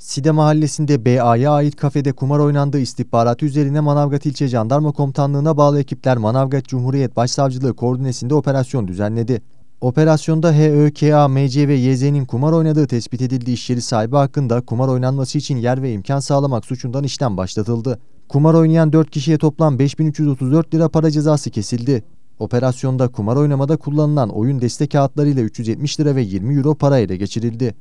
Side mahallesinde BA'ya ait kafede kumar oynandığı istihbaratı üzerine Manavgat İlçe Jandarma Komutanlığı'na bağlı ekipler Manavgat Cumhuriyet Başsavcılığı koordinesinde operasyon düzenledi. Operasyonda HÖKA, MC ve YZ'nin kumar oynadığı tespit edildiği iş sahibi hakkında kumar oynanması için yer ve imkan sağlamak suçundan işlem başlatıldı. Kumar oynayan 4 kişiye toplam 5334 lira para cezası kesildi. Operasyonda kumar oynamada kullanılan oyun destek kağıtlarıyla 370 lira ve 20 euro para ele geçirildi.